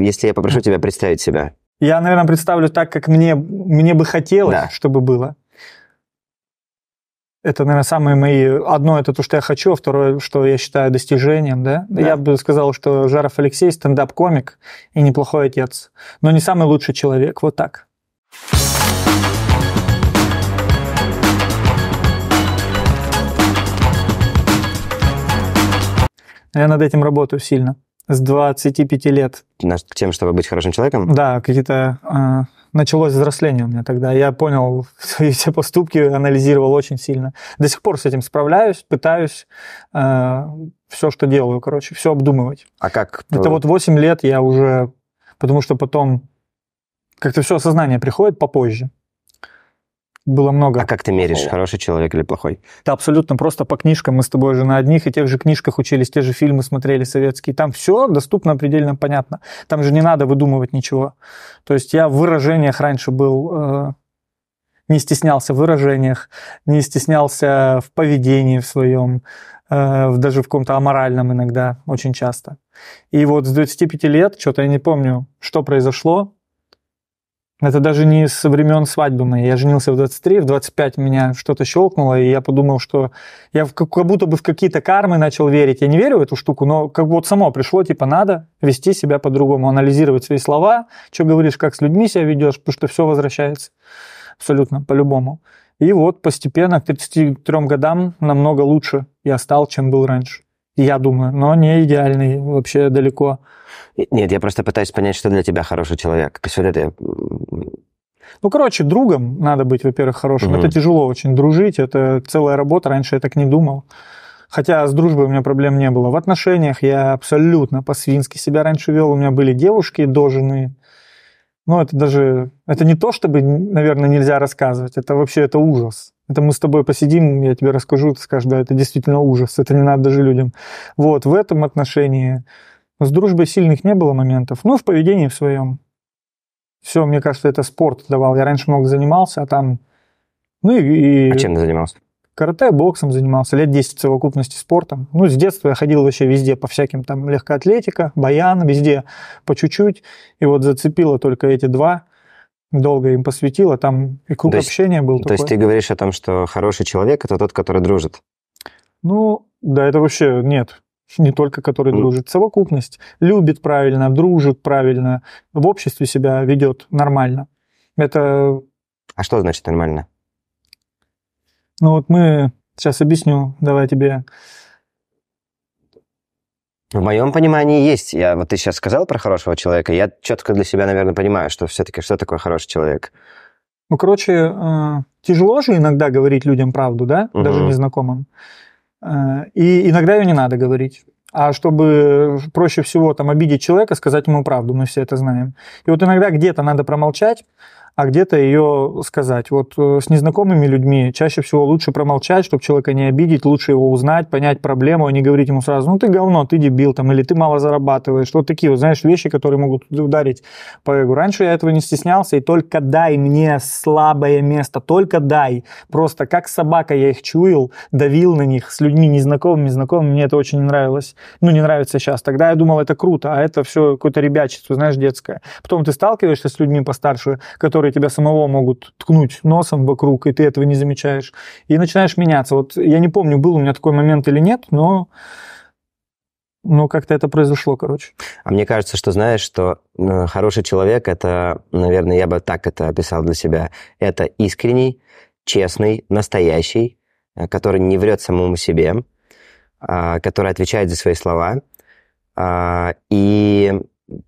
Если я попрошу тебя представить себя. Я, наверное, представлю так, как мне, мне бы хотелось, да. чтобы было. Это, наверное, самые мои... Одно это то, что я хочу, а второе, что я считаю достижением, да? да. Я бы сказал, что Жаров Алексей стендап-комик и неплохой отец, но не самый лучший человек, вот так. Я над этим работаю сильно с 25 лет. К тем, чтобы быть хорошим человеком? Да, какие-то... Э, началось взросление у меня тогда. Я понял свои все поступки, анализировал очень сильно. До сих пор с этим справляюсь, пытаюсь э, а, все, что делаю, короче, все обдумывать. А как? Это вот 8 лет я уже... Потому что потом как-то все осознание приходит попозже было много. А как ты меришь хороший человек или плохой? Да, абсолютно просто по книжкам. Мы с тобой же на одних и тех же книжках учились, те же фильмы смотрели советские. Там все доступно, предельно понятно. Там же не надо выдумывать ничего. То есть я в выражениях раньше был... Э, не стеснялся в выражениях, не стеснялся в поведении в своем, э, даже в каком-то аморальном иногда, очень часто. И вот с 25 лет, что-то я не помню, что произошло, это даже не со времен свадьбы моей. Я женился в 23, в 25 меня что-то щелкнуло, и я подумал, что я как, будто бы в какие-то кармы начал верить. Я не верю в эту штуку, но как бы вот само пришло, типа, надо вести себя по-другому, анализировать свои слова, что говоришь, как с людьми себя ведешь, потому что все возвращается абсолютно, по-любому. И вот постепенно к 33 годам намного лучше я стал, чем был раньше я думаю, но не идеальный вообще далеко. Нет, я просто пытаюсь понять, что для тебя хороший человек. То есть ну, короче, другом надо быть, во-первых, хорошим. Угу. Это тяжело очень дружить, это целая работа, раньше я так не думал. Хотя с дружбой у меня проблем не было. В отношениях я абсолютно по-свински себя раньше вел. У меня были девушки дожены. Ну, это даже... Это не то, чтобы, наверное, нельзя рассказывать. Это вообще это ужас. Это мы с тобой посидим, я тебе расскажу, ты скажешь, да, это действительно ужас. Это не надо даже людям. Вот, в этом отношении. С дружбой сильных не было моментов. Ну, в поведении в своем все, мне кажется, это спорт давал. Я раньше много занимался, а там... Ну и... А чем ты занимался? Карате, боксом занимался, лет 10 в совокупности спортом. Ну, с детства я ходил вообще везде, по всяким там легкоатлетика, баян, везде по чуть-чуть. И вот зацепило только эти два долго им посвятила, там и круг то есть, общения был. То такой. есть ты говоришь о том, что хороший человек это тот, который дружит? Ну, да, это вообще нет не только который дружит, совокупность. Любит правильно, дружит правильно, в обществе себя ведет нормально. Это... А что значит нормально? Ну вот мы... Сейчас объясню, давай тебе... В моем понимании есть. Я, вот ты сейчас сказал про хорошего человека, я четко для себя, наверное, понимаю, что все-таки что такое хороший человек. Ну, короче, э, тяжело же иногда говорить людям правду, да, угу. даже незнакомым. Э, и иногда ее не надо говорить. А чтобы проще всего там обидеть человека, сказать ему правду, мы все это знаем. И вот иногда где-то надо промолчать, а где-то ее сказать. Вот э, с незнакомыми людьми чаще всего лучше промолчать, чтобы человека не обидеть, лучше его узнать, понять проблему, а не говорить ему сразу, ну ты говно, ты дебил, там, или ты мало зарабатываешь. Вот такие, вот, знаешь, вещи, которые могут ударить по эго. Раньше я этого не стеснялся, и только дай мне слабое место, только дай. Просто как собака я их чуял, давил на них с людьми незнакомыми, знакомыми, мне это очень не нравилось. Ну, не нравится сейчас. Тогда я думал, это круто, а это все какое-то ребячество, знаешь, детское. Потом ты сталкиваешься с людьми постарше, которые которые тебя самого могут ткнуть носом вокруг, и ты этого не замечаешь. И начинаешь меняться. Вот я не помню, был у меня такой момент или нет, но но как-то это произошло, короче. А мне кажется, что знаешь, что э, хороший человек это, наверное, я бы так это описал для себя. Это искренний, честный, настоящий, э, который не врет самому себе, а, который отвечает за свои слова. А, и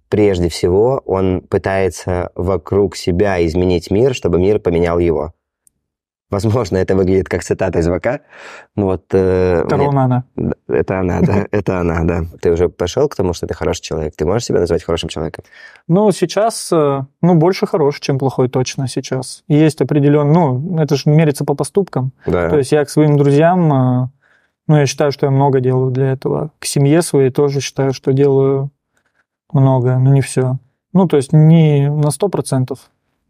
прежде всего он пытается вокруг себя изменить мир, чтобы мир поменял его. Возможно, это выглядит как цитата из ВК. Вот, э, это мне... она. Это она, да. Это она, да. Ты уже пошел к тому, что ты хороший человек. Ты можешь себя назвать хорошим человеком? Ну, сейчас, э, ну, больше хороший, чем плохой точно сейчас. Есть определенный, ну, это же мерится по поступкам. Да. То есть я к своим друзьям, э, ну, я считаю, что я много делаю для этого. К семье своей тоже считаю, что делаю много, но не все. Ну, то есть не на 100%.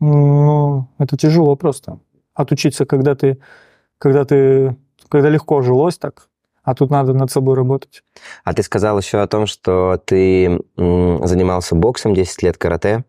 Ну, это тяжело просто. Отучиться, когда ты, когда ты, когда легко жилось так, а тут надо над собой работать. А ты сказал еще о том, что ты занимался боксом 10 лет, карате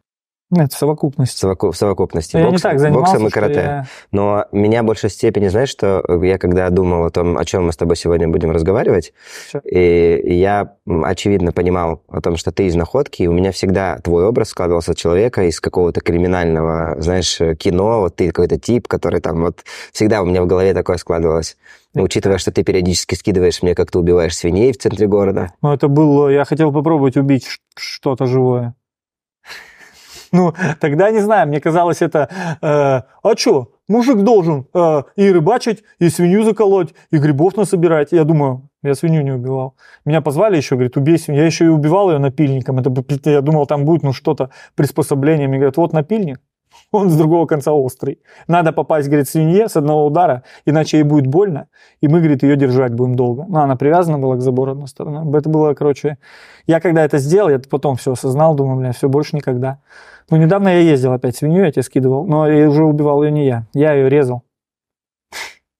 нет в совокупности. Совоку, в совокупности. Я Бокс, не так занимался, боксом и карате. Я... Но меня в большей степени, знаешь, что я когда думал о том, о чем мы с тобой сегодня будем разговаривать, Все. и я, очевидно, понимал о том, что ты из находки, и у меня всегда твой образ складывался человека из какого-то криминального, знаешь, кино, вот ты какой-то тип, который там вот всегда у меня в голове такое складывалось. И... Учитывая, что ты периодически скидываешь мне, как ты убиваешь свиней в центре города. Ну, это было... Я хотел попробовать убить что-то живое. Ну, тогда не знаю, мне казалось это, э, а что, мужик должен э, и рыбачить, и свинью заколоть, и грибов насобирать. Я думаю, я свинью не убивал. Меня позвали еще, говорит, убей свинью. Я еще и убивал ее напильником. Это, я думал, там будет ну что-то приспособление. И говорят, вот напильник, он с другого конца острый. Надо попасть, говорит, свинье с одного удара, иначе ей будет больно, и мы, говорит, ее держать будем долго. Но ну, она привязана была к забору одной стороны. Это было, короче... Я когда это сделал, я потом все осознал, думаю, бля, все, больше никогда. Ну, недавно я ездил опять свинью, я тебе скидывал, но я уже убивал ее не я. Я ее резал.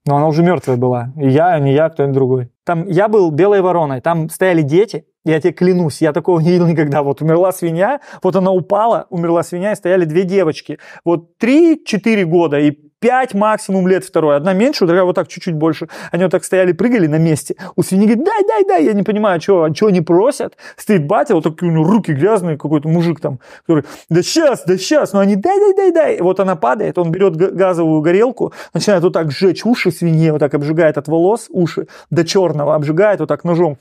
Но она уже мертвая была. И я, а не я, а кто-нибудь другой. Там я был белой вороной, там стояли дети, я тебе клянусь, я такого не видел никогда. Вот умерла свинья, вот она упала, умерла свинья, и стояли две девочки. Вот 3-4 года и 5 максимум лет второй. Одна меньше, у другая вот так чуть-чуть больше. Они вот так стояли, прыгали на месте. У свиньи говорит, дай, дай, дай. Я не понимаю, чего, чего они просят. Стоит батя, вот такие у него руки грязные, какой-то мужик там, который, да сейчас, да сейчас. Но они, дай, дай, дай, дай. Вот она падает, он берет газовую горелку, начинает вот так жечь уши свинье, вот так обжигает от волос уши до черного, обжигает вот так ножом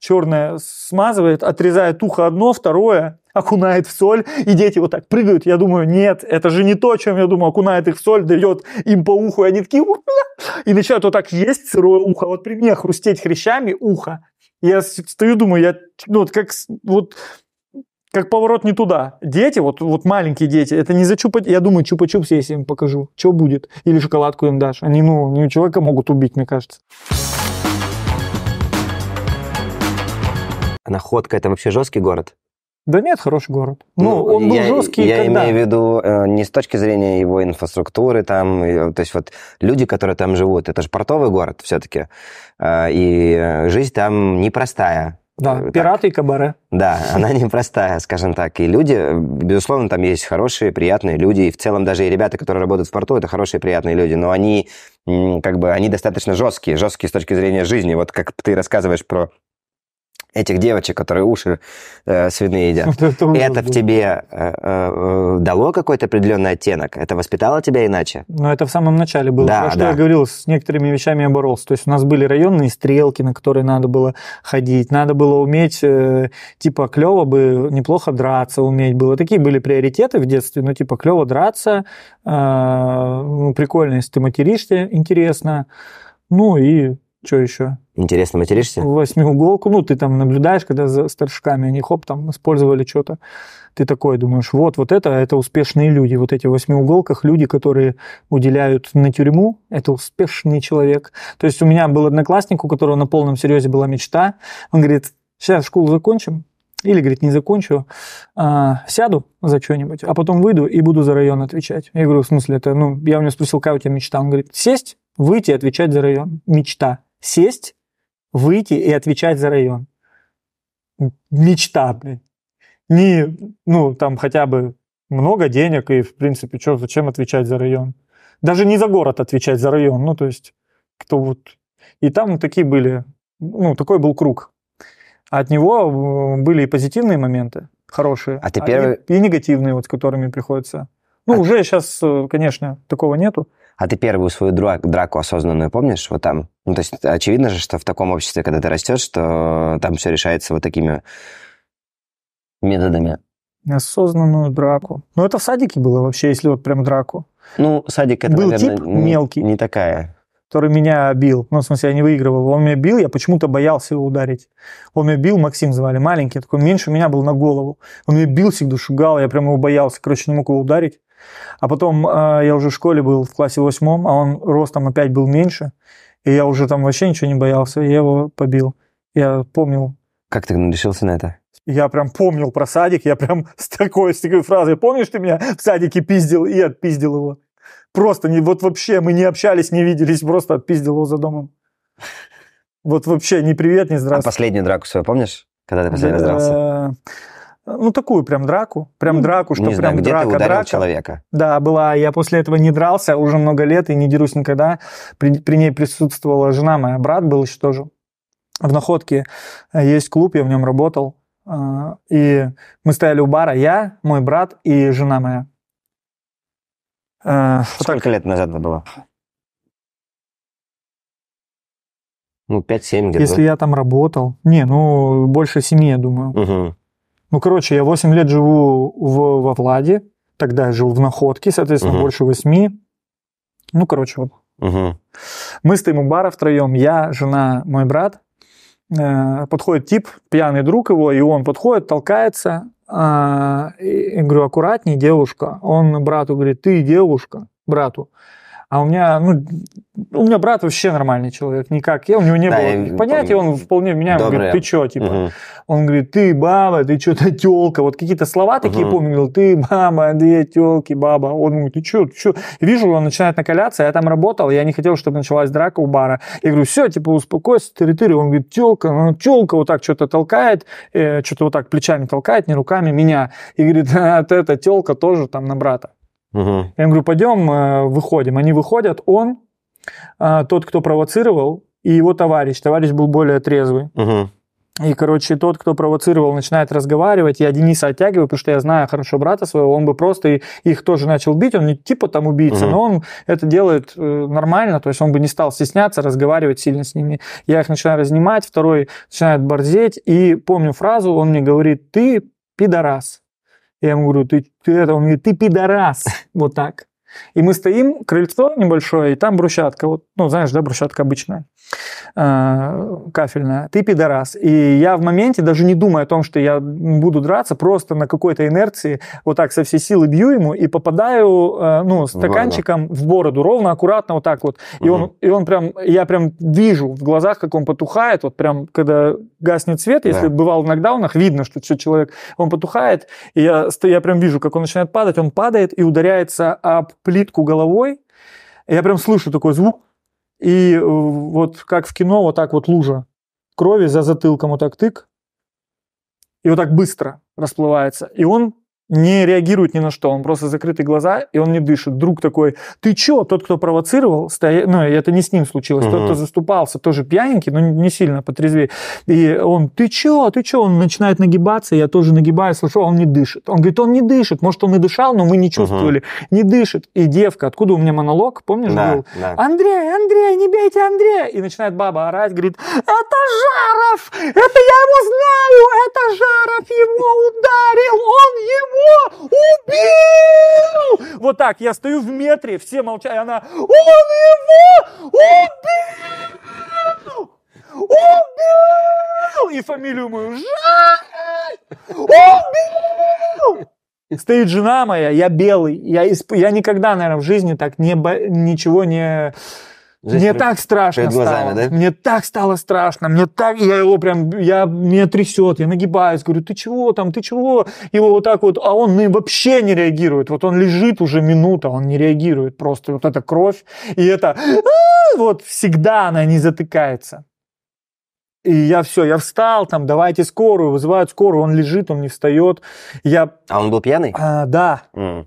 черное смазывает, отрезает ухо одно, второе, окунает в соль, и дети вот так прыгают. Я думаю, нет, это же не то, о чем я думал. Окунает их в соль, дает им по уху, и они такие... И начинают вот так есть сырое ухо. Вот при мне хрустеть хрящами ухо. Я стою, думаю, я... Ну, вот как... Вот как поворот не туда. Дети, вот, вот маленькие дети, это не за чупа... Я думаю, чупа-чупс, если им покажу, что будет. Или шоколадку им дашь. Они, ну, не у человека могут убить, мне кажется. Находка это вообще жесткий город? Да нет, хороший город. Ну, ну он был я, жесткий. Я когда? имею в виду э, не с точки зрения его инфраструктуры там, и, э, то есть вот люди, которые там живут, это же портовый город все-таки, э, и э, жизнь там непростая. Да, э, так. пираты и кабаре. Да, она непростая, скажем так. И люди, безусловно, там есть хорошие, приятные люди. И в целом даже и ребята, которые работают в порту, это хорошие, приятные люди. Но они, как бы, они достаточно жесткие. Жесткие с точки зрения жизни. Вот как ты рассказываешь про этих девочек, которые уши э, свиные едят. Это, в тебе э, э, дало какой-то определенный оттенок? Это воспитало тебя иначе? Ну, это в самом начале было. Да, что я говорил, с некоторыми вещами я боролся. То есть у нас были районные стрелки, на которые надо было ходить. Надо было уметь, э, типа, клево бы неплохо драться уметь было. Такие были приоритеты в детстве, ну, типа, клево драться, ну, прикольно, если ты материшься, интересно. Ну и что еще? Интересно материшься? Восьмиуголку. Ну, ты там наблюдаешь, когда за старшками они, хоп, там использовали что-то. Ты такой думаешь, вот, вот это, а это успешные люди. Вот эти в восьмиуголках люди, которые уделяют на тюрьму, это успешный человек. То есть у меня был одноклассник, у которого на полном серьезе была мечта. Он говорит, сейчас школу закончим, или, говорит, не закончу, а, сяду за что-нибудь, а потом выйду и буду за район отвечать. Я говорю, в смысле, это, ну, я у него спросил, какая у тебя мечта? Он говорит, сесть, выйти и отвечать за район. Мечта. Сесть, выйти и отвечать за район. Мечта, блин. Не, ну, там хотя бы много денег, и, в принципе, что, зачем отвечать за район? Даже не за город отвечать за район, ну, то есть, кто вот... И там такие были, ну, такой был круг. от него э, были и позитивные моменты, хорошие, а ты первый... и, и негативные, вот, с которыми приходится. Ну, а... уже сейчас, э, конечно, такого нету а ты первую свою драку, драку осознанную помнишь вот там? Ну, то есть очевидно же, что в таком обществе, когда ты растешь, что там все решается вот такими методами. Осознанную драку. Ну, это в садике было вообще, если вот прям драку. Ну, садик это, Был наверное, тип не, мелкий. Не такая. Который меня бил. Ну, в смысле, я не выигрывал. Он меня бил, я почему-то боялся его ударить. Он меня бил, Максим звали, маленький, такой меньше меня был на голову. Он меня бил, всегда шугал, я прям его боялся. Короче, не мог его ударить. А потом а, я уже в школе был, в классе восьмом, а он ростом опять был меньше, и я уже там вообще ничего не боялся, я его побил. Я помнил. Как ты решился на это? Я прям помнил про садик, я прям с такой, с такой фразой, помнишь, ты меня в садике пиздил? И отпиздил его. Просто, не, вот вообще мы не общались, не виделись, просто отпиздил его за домом. Вот вообще ни привет, ни а здравствуй. А последнюю драку свою помнишь? Когда ты последний раз дрался? ну, такую прям драку, прям ну, драку, что не прям знаю, где драка, ты ударил драка. человека. Да, была. Я после этого не дрался уже много лет и не дерусь никогда. При, при ней присутствовала жена моя, брат был еще тоже. В Находке э, есть клуб, я в нем работал. А, и мы стояли у бара, я, мой брат и жена моя. Э, Сколько так, лет назад это было? Ну, 5-7 где-то. Если я там работал. Не, ну, больше 7, я думаю. Угу. Ну, короче, я 8 лет живу в, во Владе, тогда я жил в Находке, соответственно, угу. больше 8. Ну, короче, вот. Угу. Мы стоим у бара втроем, я, жена, мой брат. Э, подходит тип, пьяный друг его, и он подходит, толкается. Я а, говорю, аккуратней, девушка. Он брату говорит, ты девушка, брату. А у меня, ну, у меня брат вообще нормальный человек, никак. Я, у него не да, было я понятия, он вполне меня Добрый. говорит, ты чё, типа. Угу. Он говорит, ты баба, ты что то тёлка. Вот какие-то слова угу. такие помню, говорил, ты баба, две тёлки, баба. Он говорит, ты чё, ты чё? И вижу, он начинает накаляться, я там работал, я не хотел, чтобы началась драка у бара. Я говорю, все, типа, успокойся, тыры Он говорит, тёлка, ну, тёлка вот так что-то толкает, э, что-то вот так плечами толкает, не руками, меня. И говорит, а, это тёлка тоже там на брата. Угу. Я им говорю, пойдем, э, выходим. Они выходят, он, э, тот, кто провоцировал, и его товарищ. Товарищ был более трезвый. Угу. И, короче, тот, кто провоцировал, начинает разговаривать. Я Дениса оттягиваю, потому что я знаю хорошо брата своего. Он бы просто их тоже начал бить. Он не типа там убийца, угу. но он это делает э, нормально. То есть он бы не стал стесняться, разговаривать сильно с ними. Я их начинаю разнимать. Второй начинает борзеть. И помню фразу, он мне говорит, ты пидорас. Я ему говорю, ты, ты это, он говорит, ты пидорас, вот так. И мы стоим, крыльцо небольшое, и там брусчатка. Вот, ну, знаешь, да, брусчатка обычная, а, кафельная. Ты пидорас. И я в моменте, даже не думая о том, что я буду драться, просто на какой-то инерции вот так со всей силы бью ему и попадаю, а, ну, стаканчиком в бороду, ровно, аккуратно, вот так вот. И, угу. он, и он прям, я прям вижу в глазах, как он потухает, вот прям, когда гаснет свет, да. если бывал в нокдаунах, видно, что все, человек, он потухает, и я, я прям вижу, как он начинает падать, он падает и ударяется об плитку головой. Я прям слышу такой звук. И э, вот как в кино, вот так вот лужа крови за затылком, вот так тык. И вот так быстро расплывается. И он не реагирует ни на что, он просто закрытые глаза, и он не дышит. Друг такой, ты чё? Тот, кто провоцировал, стоя... ну, это не с ним случилось, угу. тот, кто заступался, тоже пьяненький, но не сильно потрезвее. И он, ты чё? Ты чё? Он начинает нагибаться, я тоже нагибаюсь, слышу, он не дышит. Он говорит, он не дышит, может, он и дышал, но мы не чувствовали. Угу. Не дышит. И девка, откуда у меня монолог, помнишь, да, был? Да. Андрей, Андрей, не бейте Андрея! И начинает баба орать, говорит, это Жаров! Это я его знаю! Это Жаров его ударил! Он его убил! Вот так, я стою в метре, все молчат, и она, он его убил! Убил! И фамилию мою, Убил! Стоит жена моя, я белый, я, исп... я никогда, наверное, в жизни так не бо... ничего не Жизнь мне так страшно перед глазами, стало. Да? Мне так стало страшно. Мне так, я его прям, я, меня трясет, я нагибаюсь, говорю, ты чего там, ты чего? Его вот так вот, а он вообще не реагирует. Вот он лежит уже минута, он не реагирует просто. Вот эта кровь, и это, вот всегда она не затыкается. И я все, я встал, там, давайте скорую, вызывают скорую, он лежит, он не встает. Я... А он был пьяный? А, да. Mm.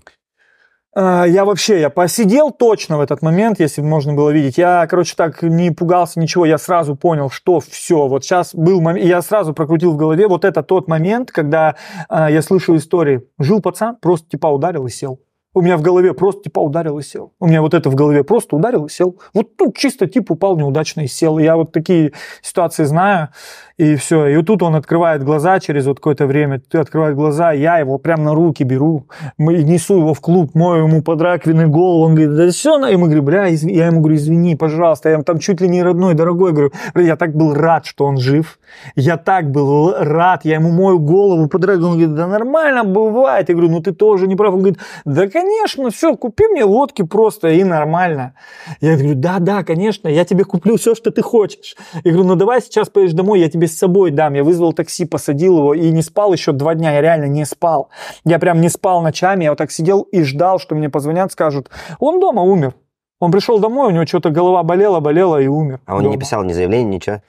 А, я вообще, я посидел точно в этот момент, если можно было видеть. Я, короче, так не пугался ничего, я сразу понял, что все. Вот сейчас был момент, я сразу прокрутил в голове, вот это тот момент, когда э, я слышу истории. Жил пацан, просто типа ударил и сел. У меня в голове просто типа ударил и сел. У меня вот это в голове просто ударил и сел. Вот тут чисто тип упал неудачно и сел. Я вот такие ситуации знаю. И все. И вот тут он открывает глаза через вот какое-то время. Ты открывает глаза, я его прям на руки беру. Мы несу его в клуб, мою ему под раковиной голову. Он говорит, да все. И мы говорим, бля, я ему говорю, извини, пожалуйста. Я ему там чуть ли не родной, дорогой. Говорю, я так был рад, что он жив. Я так был рад. Я ему мою голову под раковиной. Он говорит, да нормально, бывает. Я говорю, ну ты тоже не прав. Он говорит, да конечно конечно, ну все, купи мне лодки просто и нормально. Я говорю, да, да, конечно, я тебе куплю все, что ты хочешь. Я говорю, ну давай сейчас поедешь домой, я тебе с собой дам. Я вызвал такси, посадил его и не спал еще два дня, я реально не спал. Я прям не спал ночами, я вот так сидел и ждал, что мне позвонят, скажут, он дома умер. Он пришел домой, у него что-то голова болела, болела и умер. А он дома. не писал ни заявления, ничего?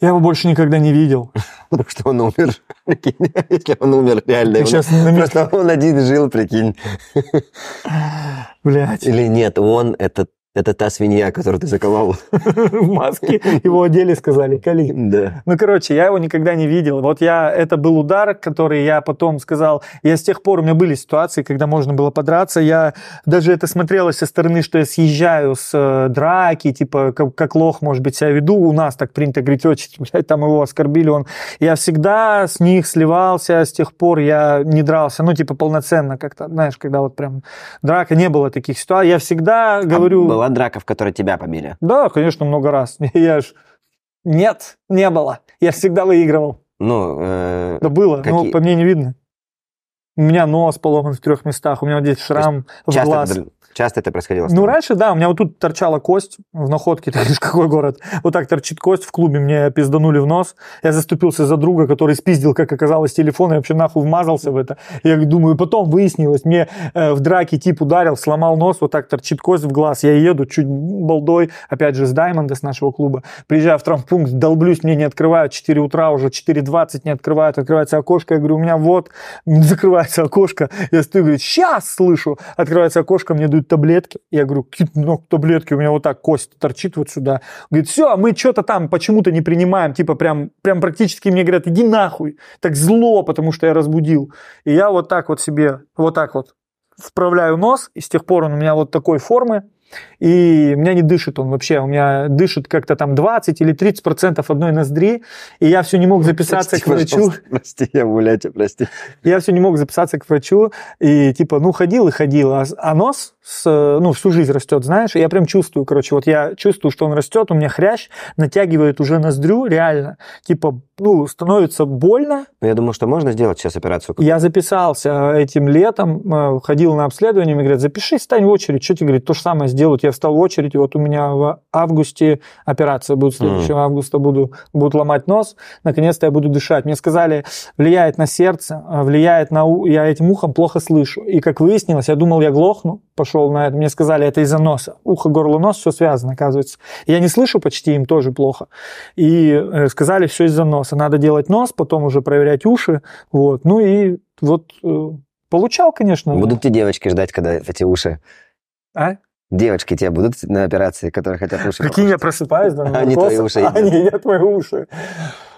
Я его больше никогда не видел. потому что он умер, прикинь, если он умер реально. Он... Сейчас на Просто он один жил, прикинь. Блять. Или нет, он этот. Это та свинья, которую ты заковал. В маске. Его одели, сказали, кали. Да. Ну, короче, я его никогда не видел. Вот я, это был удар, который я потом сказал. Я с тех пор, у меня были ситуации, когда можно было подраться. Я даже это смотрелось со стороны, что я съезжаю с э, драки, типа, как, как лох, может быть, себя веду. У нас так принято говорить, очень, блядь, там его оскорбили. Он... Я всегда с них сливался, с тех пор я не дрался. Ну, типа, полноценно как-то, знаешь, когда вот прям драка, не было таких ситуаций. Я всегда а говорю... А была была драка, в которой тебя побили? Да, конечно, много раз. Я ж... Нет, не было. Я всегда выигрывал. Ну, э... Да было, какие... но по мне не видно. У меня нос поломан в трех местах, у меня вот здесь шрам в глаз. Ты, Часто это происходило? Ну, раньше, да, у меня вот тут торчала кость в находке, ты говоришь, какой город. Вот так торчит кость, в клубе мне пизданули в нос. Я заступился за друга, который спиздил, как оказалось, телефон, и вообще нахуй вмазался в это. Я думаю, потом выяснилось, мне э, в драке тип ударил, сломал нос, вот так торчит кость в глаз. Я еду чуть балдой, опять же, с Даймонда, с нашего клуба. Приезжаю в травмпункт, долблюсь, мне не открывают, 4 утра уже, 4.20 не открывают, открывается окошко, я говорю, у меня вот, закрывается окошко. Я стою, говорю, сейчас слышу, открывается окошко, мне дают какие-нибудь таблетки? Я говорю, ну, таблетки, у меня вот так кость торчит вот сюда. Он говорит, все, мы что-то там почему-то не принимаем, типа прям, прям практически мне говорят, иди нахуй, так зло, потому что я разбудил. И я вот так вот себе, вот так вот вправляю нос, и с тех пор он у меня вот такой формы, и у меня не дышит он вообще, у меня дышит как-то там 20 или 30 процентов одной ноздри, и я все не мог записаться прости, к врачу. Прости, я гуляю, прости. Я все не мог записаться к врачу, и типа, ну, ходил и ходил, а, а нос с, ну, всю жизнь растет, знаешь, и я прям чувствую, короче, вот я чувствую, что он растет, у меня хрящ натягивает уже ноздрю, реально, типа ну, становится больно. Но ну, я думаю, что можно сделать сейчас операцию. Я записался этим летом, э, ходил на обследование, мне говорят, запиши, стань в очередь. Что тебе говорит? То же самое сделают. Я встал в очередь, вот у меня в августе операция будет, следующего mm. августа буду, будут ломать нос, наконец-то я буду дышать. Мне сказали, влияет на сердце, э, влияет на... У... Я этим ухом плохо слышу. И как выяснилось, я думал, я глохну, пошел на это. Мне сказали, это из-за носа. Ухо, горло, нос, все связано, оказывается. Я не слышу почти, им тоже плохо. И э, сказали, все из-за носа упоминался, надо делать нос, потом уже проверять уши, вот. Ну и вот э, получал, конечно. Будут да. те девочки ждать, когда эти уши? А? Девочки тебя будут на операции, которые хотят уши Какие я просыпаюсь, да, Они твои уши. Они едят твои уши.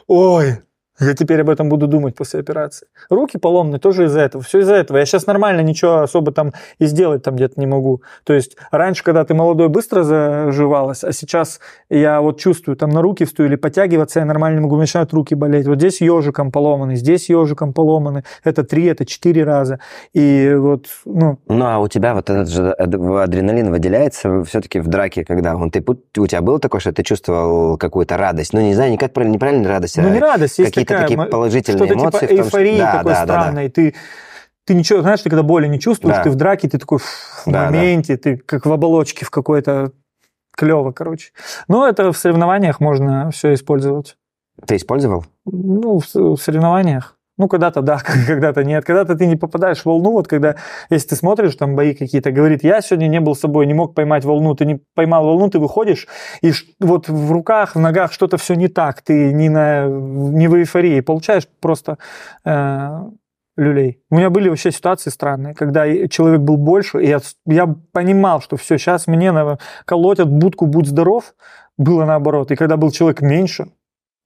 Ой, я теперь об этом буду думать после операции. Руки поломаны тоже из-за этого. Все из-за этого. Я сейчас нормально ничего особо там и сделать там где-то не могу. То есть раньше, когда ты молодой, быстро заживалась, а сейчас я вот чувствую, там на руки встаю или подтягиваться, я нормально могу, начинают руки болеть. Вот здесь ежиком поломаны, здесь ежиком поломаны. Это три, это четыре раза. И вот, ну... Ну, а у тебя вот этот же адреналин выделяется все-таки в драке, когда он, ты, у тебя было такое, что ты чувствовал какую-то радость? Ну, не знаю, никак неправильно радость, ну, не а радость, есть какие-то такие положительные что-то эмоции. Что-то типа эйфории да, такой да, странной. Да, да. Ты ты ничего, знаешь, ты когда боли не чувствуешь, да. ты в драке, ты такой в да, моменте, да. ты как в оболочке в какой-то клево, короче. Но это в соревнованиях можно все использовать. Ты использовал? Ну, в соревнованиях. Ну, когда-то да, когда-то нет. Когда-то ты не попадаешь в волну, вот когда, если ты смотришь, там бои какие-то, говорит, я сегодня не был собой, не мог поймать волну, ты не поймал волну, ты выходишь, и вот в руках, в ногах что-то все не так, ты не, на, не в эйфории, получаешь просто э, люлей. У меня были вообще ситуации странные, когда человек был больше, и я, я понимал, что все, сейчас мне колотят будку «Будь здоров», было наоборот. И когда был человек меньше,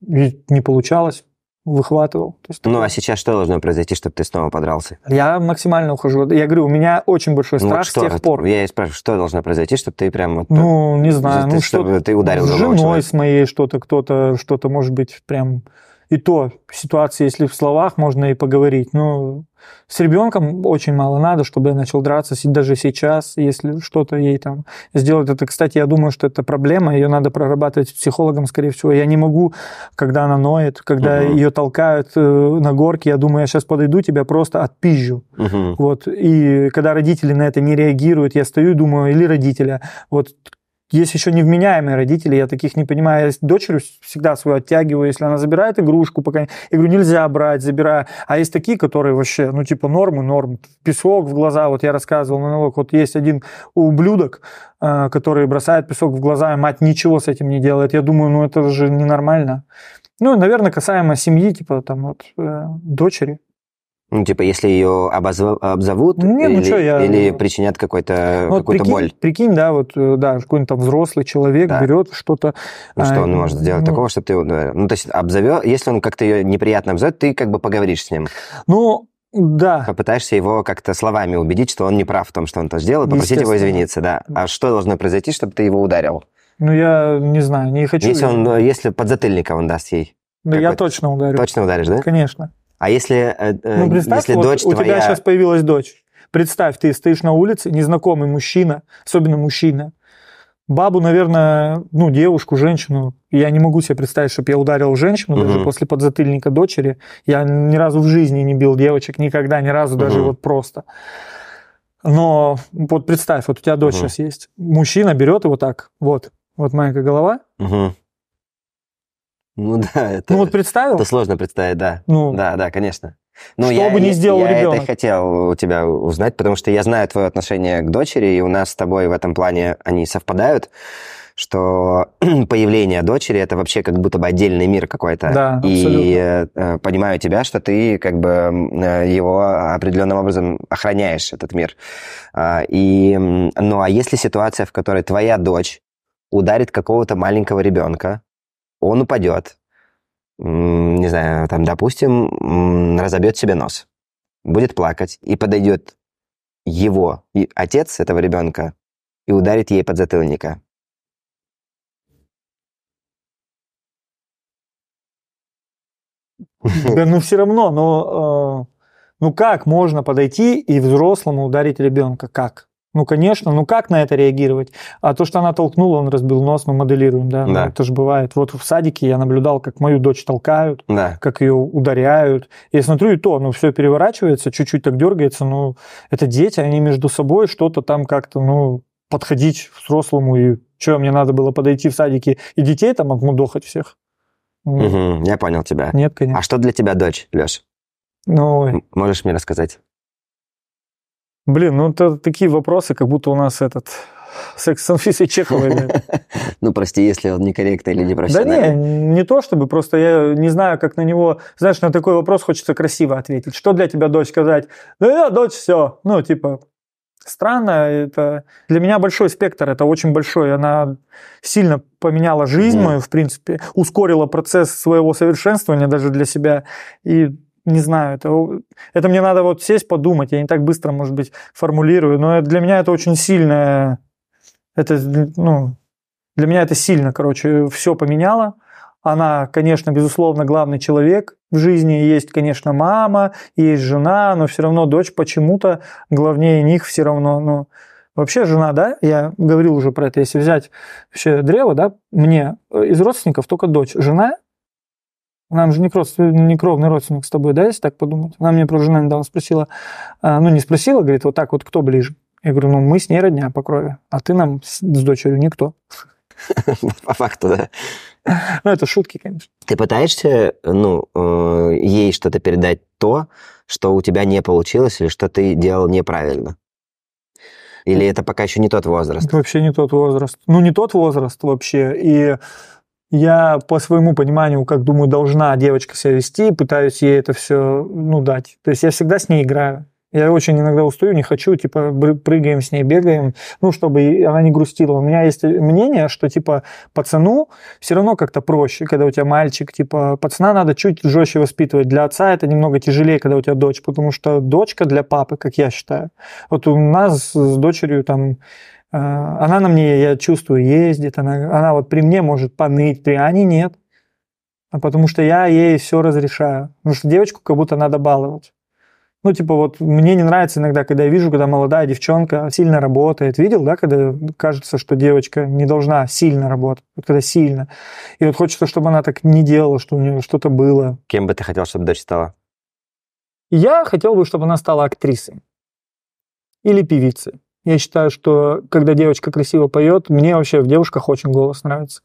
не получалось, выхватывал. То есть, ну, а сейчас что должно произойти, чтобы ты снова подрался? Я максимально ухожу. Я говорю, у меня очень большой ну, страх ну, вот что, с тех пор. Я и спрашиваю, что должно произойти, чтобы ты прям... Вот, ну, не знаю. Ты, ну, что ты ударил С женой человека. с моей что-то, кто-то, что-то, может быть, прям и то ситуация, если в словах, можно и поговорить. Но ну, с ребенком очень мало надо, чтобы я начал драться даже сейчас, если что-то ей там сделать. Это, кстати, я думаю, что это проблема, ее надо прорабатывать с психологом, скорее всего. Я не могу, когда она ноет, когда угу. ее толкают э, на горке, я думаю, я сейчас подойду, тебя просто отпизжу. Угу. Вот. И когда родители на это не реагируют, я стою и думаю, или родителя, вот есть еще невменяемые родители, я таких не понимаю. Я дочерью всегда свою оттягиваю, если она забирает игрушку, пока... Я говорю, нельзя брать, забираю. А есть такие, которые вообще, ну, типа нормы, норм. Песок в глаза, вот я рассказывал на налог, вот есть один ублюдок, а, который бросает песок в глаза, и мать ничего с этим не делает. Я думаю, ну, это же ненормально. Ну, наверное, касаемо семьи, типа, там, вот, э, дочери. Ну, типа, если ее обозв... обзовут не, ну или, ну, что, я... или причинят какой-то ну, какую-то прикинь, боль. Прикинь, да, вот, э, да, какой-нибудь там взрослый человек да. берет что-то... Ну, а, что он может сделать ну... такого, что ты... его, Ну, то есть, обзовет, если он как-то ее неприятно обзовет, ты как бы поговоришь с ним. Ну, да. Попытаешься его как-то словами убедить, что он не прав в том, что он то сделал, попросить его извиниться, да. А что должно произойти, чтобы ты его ударил? Ну, я не знаю, не хочу... Если, он, если подзатыльника он даст ей. Да ну, я точно ударю. Точно ударишь, да? Конечно. А если, э, э, ну, представь, если вот дочь у тебя сейчас появилась дочь. Представь, ты стоишь на улице, незнакомый мужчина, особенно мужчина, бабу, наверное, ну, девушку, женщину. Я не могу себе представить, чтобы я ударил женщину угу. даже после подзатыльника дочери. Я ни разу в жизни не бил девочек, никогда, ни разу угу. даже вот просто. Но вот представь, вот у тебя дочь угу. сейчас есть. Мужчина берет его так, вот, вот маленькая голова, угу. Ну да, это... Ну вот представил? Это сложно представить, да. Ну, да, да, конечно. Но что я, бы не сделал я ребенок. это и хотел у тебя узнать, потому что я знаю твое отношение к дочери, и у нас с тобой в этом плане они совпадают, что появление дочери это вообще как будто бы отдельный мир какой-то. Да, и абсолютно. Э, э, понимаю тебя, что ты как бы э, его определенным образом охраняешь этот мир. А, и, ну а если ситуация, в которой твоя дочь ударит какого-то маленького ребенка, он упадет, не знаю, там, допустим, разобьет себе нос, будет плакать, и подойдет его и отец этого ребенка и ударит ей под затылника. Да, ну все равно, но э, ну как можно подойти и взрослому ударить ребенка? Как? Ну, конечно, ну как на это реагировать? А то, что она толкнула, он разбил нос, мы моделируем, да? да. Ну, это же бывает. Вот в садике я наблюдал, как мою дочь толкают, да. как ее ударяют. Я смотрю, и то, ну, все переворачивается, чуть-чуть так дергается, ну, это дети, они между собой что-то там как-то, ну, подходить взрослому и что, мне надо было подойти в садике и детей там отмудохать всех? Угу, я понял тебя. Нет, конечно. А что для тебя дочь, Леш? Ну... Можешь мне рассказать? Блин, ну это такие вопросы, как будто у нас этот секс с Анфисой Чеховой. Ну, прости, если он некорректный или непрофессиональный. Да не, не то чтобы, просто я не знаю, как на него... Знаешь, на такой вопрос хочется красиво ответить. Что для тебя, дочь, сказать? Да я, дочь, все. Ну, типа, странно. Это Для меня большой спектр, это очень большой. Она сильно поменяла жизнь мою, в принципе, ускорила процесс своего совершенствования даже для себя. И не знаю, это, это мне надо вот сесть, подумать, я не так быстро, может быть, формулирую, но для меня это очень сильное, это, ну, для меня это сильно, короче, все поменяло. Она, конечно, безусловно, главный человек в жизни. Есть, конечно, мама, есть жена, но все равно дочь почему-то главнее них все равно. Ну, вообще жена, да, я говорил уже про это, если взять вообще древо, да, мне э, из родственников только дочь. Жена нам же не, кров, не кровный родственник с тобой, да, если так подумать? Она мне про жена недавно спросила, а, ну не спросила, говорит, вот так вот кто ближе? Я говорю, ну мы с ней родня по крови, а ты нам с, с дочерью никто. По факту, да. Ну, это шутки, конечно. Ты пытаешься, ну, э, ей что-то передать то, что у тебя не получилось или что ты делал неправильно? Или это пока еще не тот возраст? Это вообще не тот возраст. Ну, не тот возраст вообще. И я по своему пониманию, как думаю, должна девочка себя вести, пытаюсь ей это все, ну, дать. То есть я всегда с ней играю. Я очень иногда устаю, не хочу, типа, прыгаем с ней, бегаем, ну, чтобы она не грустила. У меня есть мнение, что, типа, пацану все равно как-то проще, когда у тебя мальчик, типа, пацана надо чуть жестче воспитывать. Для отца это немного тяжелее, когда у тебя дочь, потому что дочка для папы, как я считаю. Вот у нас с дочерью, там, а, она на мне, я чувствую, ездит, она, она вот при мне может поныть, при Ане нет. А потому что я ей все разрешаю. Потому что девочку как будто надо баловать. Ну, типа, вот мне не нравится иногда, когда я вижу, когда молодая девчонка сильно работает. Видел, да, когда кажется, что девочка не должна сильно работать, вот когда сильно. И вот хочется, чтобы она так не делала, что у нее что-то было. Кем бы ты хотел, чтобы дочь стала? Я хотел бы, чтобы она стала актрисой или певицей. Я считаю, что когда девочка красиво поет, мне вообще в девушках очень голос нравится.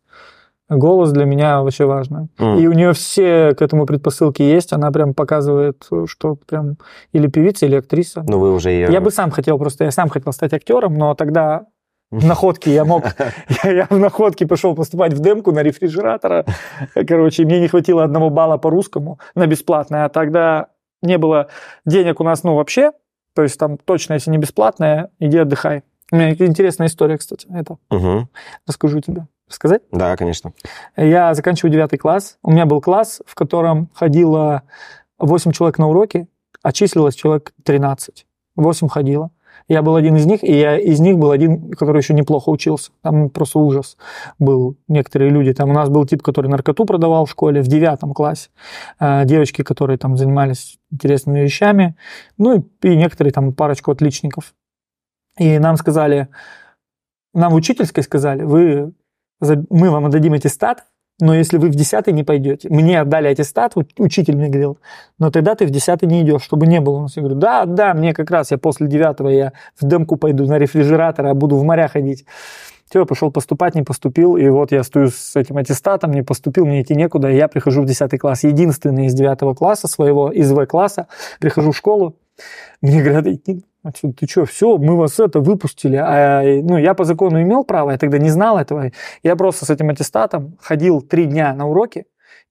Голос для меня вообще важно. Mm. И у нее все к этому предпосылки есть. Она прям показывает, что прям или певица, или актриса. Ну вы уже ее. Я бы сам хотел просто, я сам хотел стать актером, но тогда в находке я мог, я, в находке пошел поступать в демку на рефрижератора. Короче, мне не хватило одного балла по русскому на бесплатное, а тогда не было денег у нас, ну, вообще, то есть там точно, если не бесплатное. иди отдыхай. У меня интересная история, кстати, это. Угу. Расскажу тебе. Сказать? Да, конечно. Я заканчиваю девятый класс. У меня был класс, в котором ходило 8 человек на уроки, а числилось человек 13. 8 ходило. Я был один из них, и я из них был один, который еще неплохо учился. Там просто ужас был. Некоторые люди. Там у нас был тип, который наркоту продавал в школе в девятом классе. А, девочки, которые там занимались интересными вещами. Ну и, и некоторые там парочку отличников. И нам сказали, нам в учительской сказали, вы, мы вам отдадим аттестат, но если вы в 10 не пойдете, мне отдали аттестат, учитель мне говорил, но тогда ты в 10 не идешь, чтобы не было. Я говорю, да, да, мне как раз, я после 9 я в дымку пойду на рефрижератор, а буду в моря ходить. Все, я пошел поступать, не поступил, и вот я стою с этим аттестатом, не поступил, мне идти некуда, и я прихожу в 10 класс, единственный из 9 класса своего, из В-класса, прихожу в школу, мне говорят, ты что, все, мы вас это выпустили. А, ну, я по закону имел право, я тогда не знал этого. Я просто с этим аттестатом ходил три дня на уроки,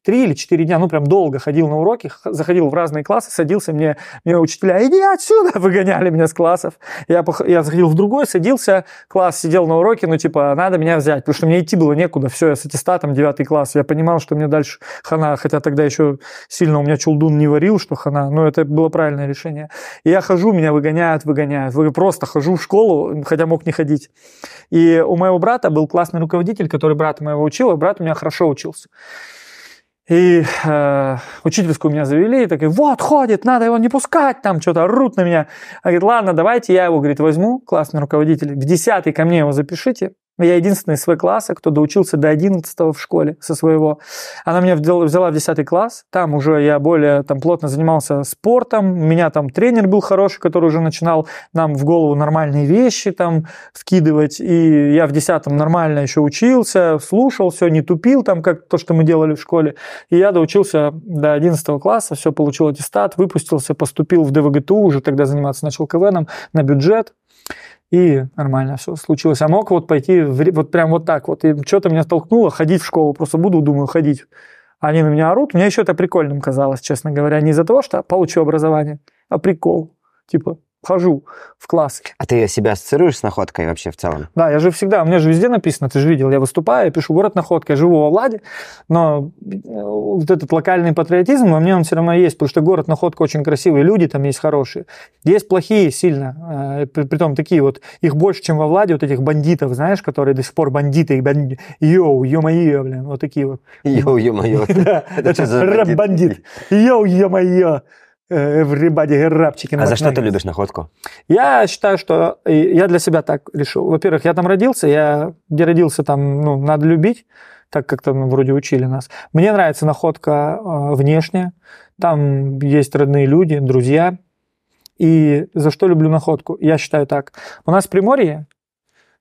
три или четыре дня, ну прям долго ходил на уроки, заходил в разные классы, садился мне, мне учителя, иди отсюда, выгоняли меня с классов. Я, я заходил в другой, садился, класс, сидел на уроке, ну типа надо меня взять, потому что мне идти было некуда, все, я с аттестатом девятый класс, я понимал, что мне дальше хана, хотя тогда еще сильно у меня чулдун не варил, что хана, но это было правильное решение. И я хожу, меня выгоняют, выгоняют, просто хожу в школу, хотя мог не ходить. И у моего брата был классный руководитель, который брат моего учил, и брат у меня хорошо учился. И э, учительскую меня завели, и такой, вот, ходит, надо его не пускать, там что-то орут на меня. Она говорит, ладно, давайте я его, говорит, возьму, классный руководитель, в десятый ко мне его запишите, я единственный из своего класса, кто доучился до 11 в школе со своего. Она меня взяла в 10 класс, там уже я более там, плотно занимался спортом, у меня там тренер был хороший, который уже начинал нам в голову нормальные вещи там вкидывать, и я в 10 нормально еще учился, слушал все, не тупил там, как то, что мы делали в школе, и я доучился до 11 класса, все, получил аттестат, выпустился, поступил в ДВГТУ, уже тогда заниматься начал КВНом, на бюджет, и нормально все случилось. А мог вот пойти в, вот прям вот так вот. И что-то меня толкнуло ходить в школу. Просто буду, думаю, ходить. Они на меня орут. Мне еще это прикольным казалось, честно говоря. Не из-за того, что получу образование, а прикол. Типа, хожу в класс. А ты себя ассоциируешь с находкой вообще в целом? Да, я же всегда, у меня же везде написано, ты же видел, я выступаю, я пишу город находка, я живу во Владе, но э, вот этот локальный патриотизм во мне он все равно есть, потому что город находка очень красивый, люди там есть хорошие, есть плохие сильно, э, при том такие вот, их больше, чем во Владе, вот этих бандитов, знаешь, которые до сих пор бандиты, бандиты йоу, ё-моё, блин, вот такие вот. Йоу, ё-моё. Да, это рэп-бандит. Йоу, ё-моё. Э, everybody герапчики. А за что ты любишь находку? Я считаю, что я для себя так решил. Во-первых, я там родился, я где родился, там ну, надо любить, так как там ну, вроде учили нас. Мне нравится находка э, внешняя, там есть родные люди, друзья. И за что люблю находку? Я считаю так. У нас в Приморье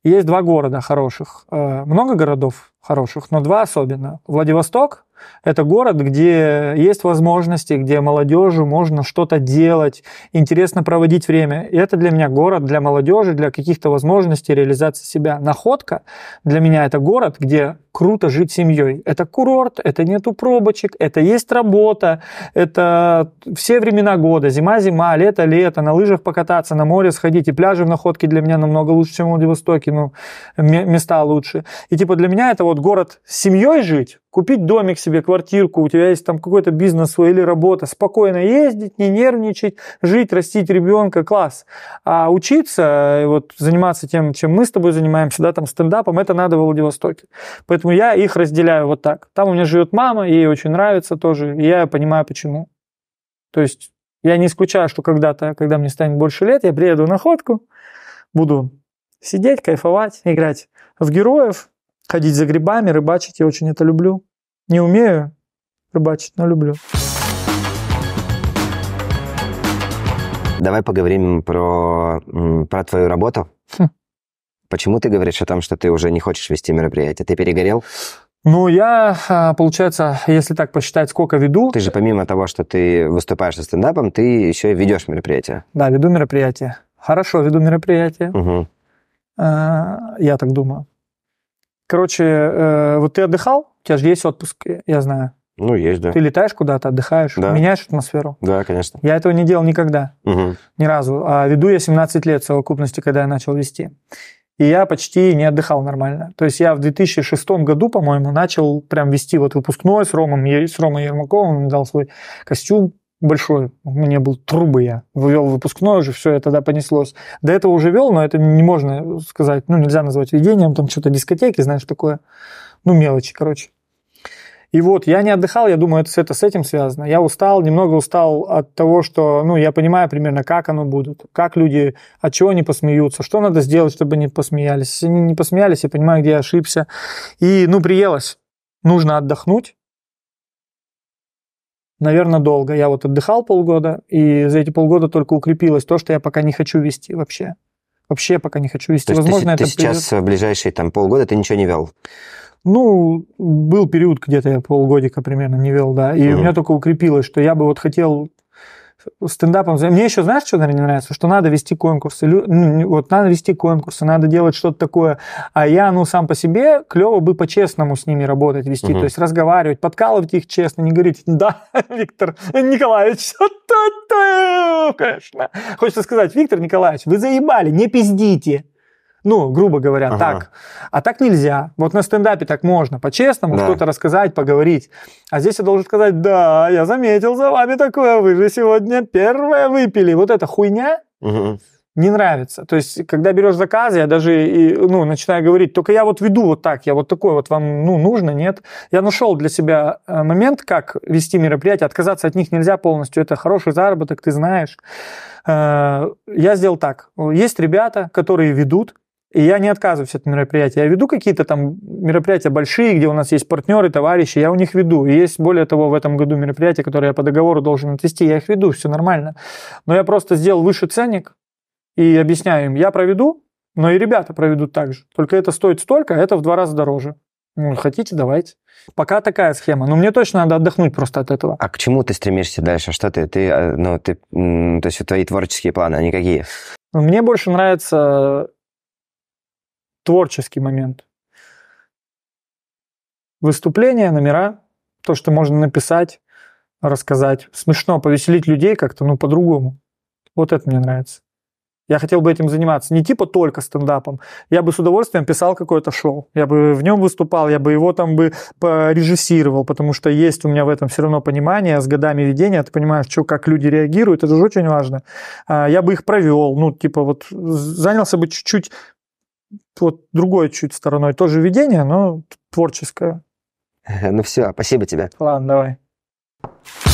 есть два города хороших, э, много городов хороших, но два особенно. Владивосток это город, где есть возможности, где молодежи можно что-то делать, интересно проводить время. И это для меня город для молодежи, для каких-то возможностей реализации себя. Находка для меня это город, где круто жить семьей. Это курорт, это нету пробочек, это есть работа, это все времена года, зима, зима, лето, лето, на лыжах покататься, на море сходить, и пляжи в находке для меня намного лучше, чем в Владивостоке, ну, места лучше. И типа для меня это вот город с семьей жить, купить домик себе, квартирку, у тебя есть там какой-то бизнес свой или работа, спокойно ездить, не нервничать, жить, растить ребенка, класс. А учиться, вот заниматься тем, чем мы с тобой занимаемся, да, там стендапом, это надо в Владивостоке. Поэтому Поэтому я их разделяю вот так. Там у меня живет мама, ей очень нравится тоже, и я понимаю, почему. То есть я не исключаю, что когда-то, когда мне станет больше лет, я приеду на ходку, буду сидеть, кайфовать, играть в героев, ходить за грибами, рыбачить. Я очень это люблю. Не умею рыбачить, но люблю. Давай поговорим про, про твою работу. Хм. Почему ты говоришь о том, что ты уже не хочешь вести мероприятие? Ты перегорел? Ну, я, а, получается, если так посчитать, сколько веду... Ты же помимо того, что ты выступаешь со стендапом, ты еще и ведешь мероприятие. Да, веду мероприятие. Хорошо веду мероприятие. Угу. Я так думаю. Короче, э, вот ты отдыхал? У тебя же есть отпуск, я знаю. Ну, есть, да. Ты летаешь куда-то, отдыхаешь, да. меняешь атмосферу. Да, конечно. Я этого не делал никогда, угу. ни разу. А веду я 17 лет в совокупности, когда я начал вести и я почти не отдыхал нормально. То есть я в 2006 году, по-моему, начал прям вести вот выпускной с Ромом, с Ромой Ермаковым, он дал свой костюм большой, мне был трубы я, вел выпускной уже, все, это тогда понеслось. До этого уже вел, но это не можно сказать, ну, нельзя назвать видением, там что-то дискотеки, знаешь, такое, ну, мелочи, короче. И вот я не отдыхал, я думаю, это, это с этим связано. Я устал, немного устал от того, что, ну, я понимаю примерно, как оно будет, как люди, от чего они посмеются, что надо сделать, чтобы они посмеялись. Если они не посмеялись, я понимаю, где я ошибся. И, ну, приелось. Нужно отдохнуть. Наверное, долго. Я вот отдыхал полгода, и за эти полгода только укрепилось то, что я пока не хочу вести вообще вообще пока не хочу вести. То Возможно, ты, это ты сейчас в ближайшие там полгода ты ничего не вел? Ну, был период, где-то я полгодика примерно не вел, да. И mm у меня только укрепилось, что я бы вот хотел стендапом. Мне еще знаешь, что, наверное, не нравится? Что надо вести конкурсы. Ну, вот надо вести конкурсы, надо делать что-то такое. А я, ну, сам по себе, клево бы по-честному с ними работать, вести. Угу. То есть разговаривать, подкалывать их честно, не говорить, да, Виктор Николаевич, конечно. Хочется сказать, Виктор Николаевич, вы заебали, не пиздите. Ну, грубо говоря, ага. так. А так нельзя. Вот на стендапе так можно, по-честному, да. что-то рассказать, поговорить. А здесь я должен сказать, да, я заметил за вами такое, вы же сегодня первое выпили. Вот эта хуйня угу. не нравится. То есть, когда берешь заказ, я даже и, ну, начинаю говорить, только я вот веду вот так, я вот такой вот вам ну, нужно, нет. Я нашел для себя э, момент, как вести мероприятие, отказаться от них нельзя полностью, это хороший заработок, ты знаешь. Э, я сделал так. Есть ребята, которые ведут, и я не отказываюсь от мероприятий. Я веду какие-то там мероприятия большие, где у нас есть партнеры, товарищи, я у них веду. И есть, более того, в этом году мероприятия, которые я по договору должен отвести, я их веду, все нормально. Но я просто сделал выше ценник и объясняю им, я проведу, но и ребята проведут так же. Только это стоит столько, а это в два раза дороже. Ну, хотите, давайте. Пока такая схема. Но мне точно надо отдохнуть просто от этого. А к чему ты стремишься дальше? Что ты, ты, э, ну, ты, то есть твои творческие планы, они какие? Мне больше нравится творческий момент. Выступления, номера, то, что можно написать, рассказать. Смешно, повеселить людей как-то, ну, по-другому. Вот это мне нравится. Я хотел бы этим заниматься. Не типа только стендапом. Я бы с удовольствием писал какое-то шоу. Я бы в нем выступал, я бы его там бы режиссировал, потому что есть у меня в этом все равно понимание с годами ведения. Ты понимаешь, что, как люди реагируют, это же очень важно. А, я бы их провел, ну, типа вот занялся бы чуть-чуть вот другой чуть стороной тоже видение, но творческое. Ну все, спасибо тебе. Ладно, давай.